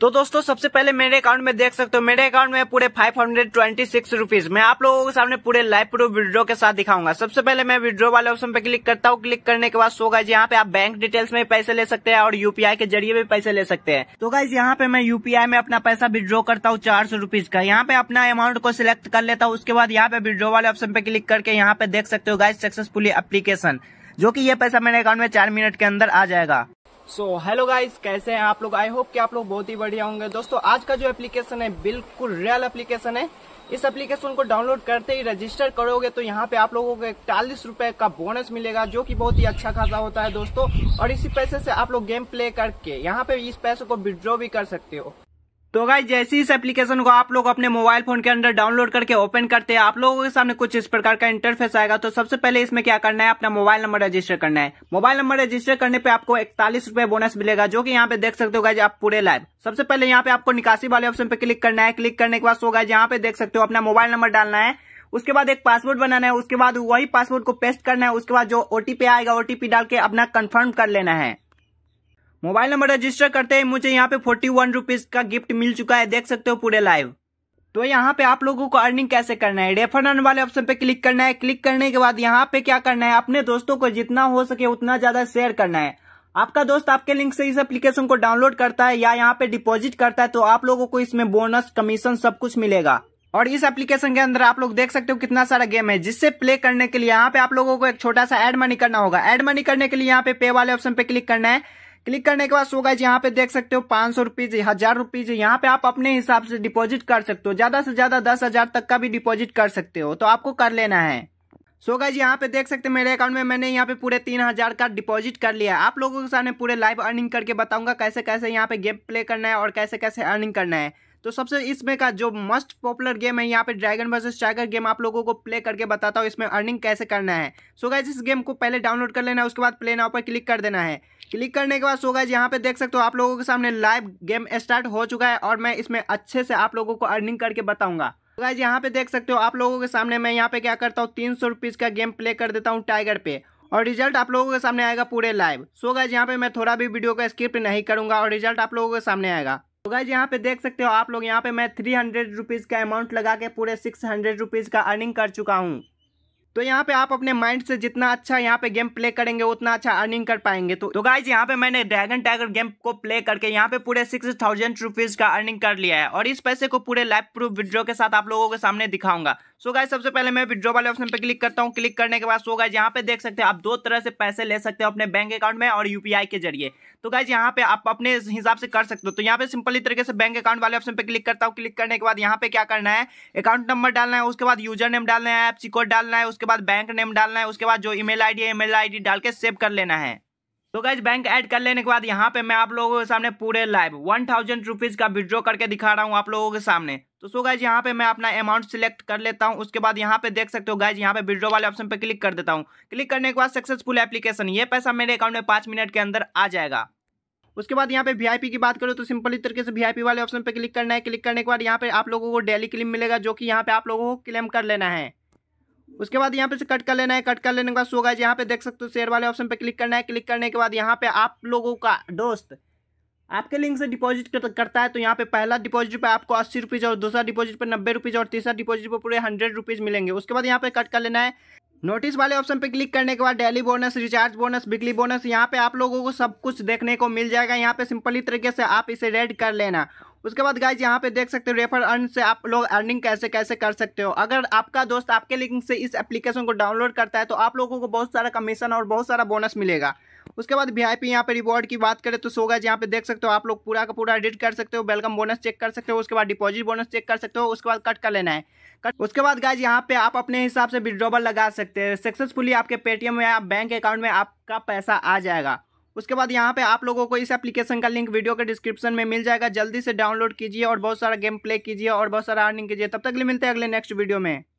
तो दोस्तों सबसे पहले मेरे अकाउंट में देख सकते हो मेरे अकाउंट में पूरे five hundred twenty six rupees मैं आप लोगों के सामने पूरे लाइव प्रूफ विड्रो के साथ दिखाऊंगा सबसे पहले मैं विड्रो वाले ऑप्शन पे क्लिक करता हूँ क्लिक करने के बाद सो गाइज यहाँ पे आप बैंक डिटेल्स में पैसे ले सकते हैं और यूपीआई के जरिए भी पैसे ले सकते हैं तो गाइज यहाँ पे मैं यूपीआई में अपना पैसा विड्रो करता हूँ चार सौ रुपीज का यहाँ पे अपना अमाउंट को सिलेक्ट कर लेता हूँ उसके बाद यहाँ पे विड्रो वाले ऑप्शन पे क्लिक करके यहाँ पे देख सकते हो गाइज सक्सेसफुली एप्लीकेशन जो कि ये पैसा मेरे अकाउंट में चार मिनट के अंदर आ जाएगा सो हेलो गाइस कैसे हैं आप लोग आई होप कि आप लोग बहुत ही बढ़िया होंगे दोस्तों आज का जो एप्लीकेशन है बिल्कुल रियल एप्लीकेशन है इस एप्लीकेशन को डाउनलोड करते ही रजिस्टर करोगे तो यहाँ पे आप लोगों को इकतालीस रुपए का बोनस मिलेगा जो कि बहुत ही अच्छा खासा होता है दोस्तों और इसी पैसे से आप लोग गेम प्ले करके यहाँ पे इस पैसे को विड्रॉ भी कर सकते हो तो गाइज जैसी इस एप्लीकेशन को आप लोग अपने मोबाइल फोन के अंदर डाउनलोड करके ओपन करते हैं आप लोगों के सामने कुछ इस प्रकार का इंटरफेस आएगा तो सबसे पहले इसमें क्या करना है अपना मोबाइल नंबर रजिस्टर करना है मोबाइल नंबर रजिस्टर करने पे आपको इकतालीस रूपए बोनस मिलेगा जो कि यहाँ पे देख सकते हो गाइज आप पूरे लाइव सबसे पहले यहाँ पे आपको निकासी वाले ऑप्शन पे क्लिक करना है क्लिक करने के बाद सो गाइज यहाँ पे देख सकते हो अपना मोबाइल नंबर डालना है उसके बाद एक पासवर्ड बनाना है उसके बाद वही पासवर्ड को पेस्ट करना है उसके बाद जो ओटीपी आएगा ओटीपी डाल के अपना कन्फर्म कर लेना है मोबाइल नंबर रजिस्टर करते ही मुझे यहाँ पे फोर्टी वन रुपीज का गिफ्ट मिल चुका है देख सकते हो पूरे लाइव तो यहाँ पे आप लोगों को अर्निंग कैसे करना है रेफर अर्न वाले ऑप्शन पे क्लिक करना है क्लिक करने के बाद यहाँ पे क्या करना है अपने दोस्तों को जितना हो सके उतना ज्यादा शेयर करना है आपका दोस्त आपके लिंक से इस एप्लीकेशन को डाउनलोड करता है या यहाँ पे डिपॉजिट करता है तो आप लोगों को इसमें बोनस कमीशन सब कुछ मिलेगा और इस एप्लीकेशन के अंदर आप लोग देख सकते हो कितना सारा गेम है जिससे प्ले करने के लिए यहाँ पे आप लोगों को एक छोटा सा एड मनी करना होगा एड मनी करने के लिए यहाँ पे पे वाले ऑप्शन पे क्लिक करना है क्लिक करने के बाद सो गाइज यहाँ पे देख सकते हो पांच सौ रुपीज हजार रुपीज यहाँ पे आप अपने हिसाब से डिपॉजिट कर सकते हो ज्यादा से ज्यादा दस हजार तक का भी डिपॉजिट कर सकते हो तो आपको कर लेना है सो गाइज यहाँ पे देख सकते हैं मेरे अकाउंट में मैंने यहाँ पे पूरे तीन हजार का डिपॉजिट कर लिया आप लोगों के सामने पूरे लाइव अर्निंग करके बताऊंगा कैसे कैसे यहाँ पे गेम प्ले करना है और कैसे कैसे अर्निंग करना है तो सबसे इसमें का जो मस्ट पॉपुलर गेम है यहाँ पे ड्रैगन वर्सेस टाइगर गेम आप लोगों को प्ले करके बताता हूँ इसमें अर्निंग कैसे करना है सो so गाइज इस गेम को पहले डाउनलोड कर लेना है उसके बाद प्ले नाउ पर क्लिक कर देना है क्लिक करने के बाद सो होगा यहाँ पे देख सकते हो आप लोगों के सामने लाइव गेम स्टार्ट हो चुका है और मैं इसमें अच्छे से आप लोगों को अर्निंग करके बताऊंगा गाइज यहाँ पे देख सकते हो आप लोगों के सामने मैं यहाँ पे क्या करता हूँ तीन सौ का गेम प्ले कर देता हूँ टाइगर पे और रिजल्ट आप लोगों के सामने आएगा पूरे लाइव सो गाइज यहाँ पे मैं थोड़ा भी वीडियो का स्क्रिप्ट नहीं करूंगा और रिजल्ट आप लोगों के सामने आएगा तो गाइज यहाँ पे देख सकते हो आप लोग यहाँ पे मैं थ्री हंड्रेड रुपीज़ का अमाउंट लगा के पूरे सिक्स हंड्रेड रुपीज़ का अर्निंग कर चुका हूँ तो यहाँ पे आप अपने माइंड से जितना अच्छा यहाँ पे गेम प्ले करेंगे उतना अच्छा अर्निंग कर पाएंगे तो, तो गाइज यहाँ पे मैंने ड्रैगन टाइगर गेम को प्ले करके यहाँ पे पूरे सिक्स थाउजेंड रुपीज का अर्निंग कर लिया है और इस पैसे को पूरे लाइफ प्रूफ विड्रो के साथ आप लोगों के सामने दिखाऊंगा सो गाइज सबसे पहले मैं विड्रो वाले ऑप्शन पे क्लिक करता हूँ क्लिक करने के बाद सो गाइज यहाँ पे देख सकते हैं आप दो तरह से पैसे ले सकते हो अपने बैंक अकाउंट में और यूपीआई के जरिए तो गाइज यहाँ पे आप अपने हिसाब से कर सकते हो तो यहाँ पे सिंपली तरीके से बैंक अकाउंट वाले ऑप्शन पे क्लिक करता हूँ क्लिक करने के बाद यहाँ पे क्या करना है अकाउंट नंबर डालना है उसके बाद यूजर नेम डालना है एप्सी कोड डालना है उसके उसके बाद बैंक नेम डालना है उसके बाद जो ईमेल आईडी है ईमेल आईडी डाल के सेव कर लेना है तो गाइज बैंक ऐड कर लेने के बाद यहाँ पे मैं आप लोगों के सामने पूरे लाइव वन थाउजेंड रुपीज़ का विड्रॉ करके दिखा रहा हूँ आप लोगों के सामने तो सो गाइज यहाँ पे मैं अपना अमाउंट सिलेक्ट कर लेता हूँ उसके बाद यहाँ पे देख सकते हो गाइज यहाँ पे विड्रॉ वाले ऑप्शन पे क्लिक कर देता हूँ क्लिक करने के बाद सक्सेसफुल एप्लीकेशन ये पैसा मेरे अकाउंट में पाँच मिनट के अंदर आ जाएगा उसके बाद यहाँ पे वीआईपी की बात करो तो सिंपली तरीके से वीआईपी वाले ऑप्शन पे क्लिक करना है क्लिक करने के बाद यहाँ पे आप लोगों को डेली क्लेम मिलेगा जो कि यहाँ पे आप लोगों को क्लेम कर लेना है उसके बाद यहाँ पे से कट कर लेना है कट कर लेने के बाद सोगा यहाँ पे देख सकते हो शेयर वाले ऑप्शन पे क्लिक करना है क्लिक करने के बाद यहाँ पे आप लोगों का दोस्त आपके लिंक से डिपॉजिट करता है तो यहाँ पे पहला डिपॉजिट पे आपको अस्सी रुपीज़ और दूसरा डिपॉजिट पे नब्बे रुपीज़ और तीसरा डिपॉजिट पर पूरे हंड्रेड रुपीज़ मिलेंगे उसके बाद यहाँ पे कट कर लेना है नोटिस वाले ऑप्शन पे क्लिक करने के बाद daily bonus recharge bonus weekly bonus यहाँ पे आप लोगों को सब कुछ देखने को मिल जाएगा यहाँ पे सिंपली तरीके से आप इसे रेड कर लेना उसके बाद गाइज यहाँ पे देख सकते हो रेफर अर्न से आप लोग अर्निंग कैसे कैसे कर सकते हो अगर आपका दोस्त आपके लिंक से इस एप्लीकेशन को डाउनलोड करता है तो आप लोगों को बहुत सारा कमीशन और बहुत सारा बोनस मिलेगा उसके बाद वी आई पी यहाँ पर रिवॉर्ड की बात करें तो सो गाइज यहाँ पे देख सकते हो आप लोग पूरा का पूरा एडिट कर सकते हो वेलकम बोनस चेक कर सकते हो उसके बाद डिपॉजिट बोनस चेक कर सकते हो उसके बाद कट कर लेना है कट उसके बाद गाइज यहाँ पे आप अपने हिसाब से विड्रॉबल लगा सकते हैं सक्सेसफुली आपके पेटीएम या बैंक अकाउंट में आपका पैसा आ जाएगा उसके बाद यहाँ पे आप लोगों को इस एप्लीकेशन का लिंक वीडियो के डिस्क्रिप्शन में मिल जाएगा जल्दी से डाउनलोड कीजिए और बहुत सारा गेम प्ले कीजिए और बहुत सारा अर्निंग कीजिए तब तक लिए मिलते हैं अगले नेक्स्ट वीडियो में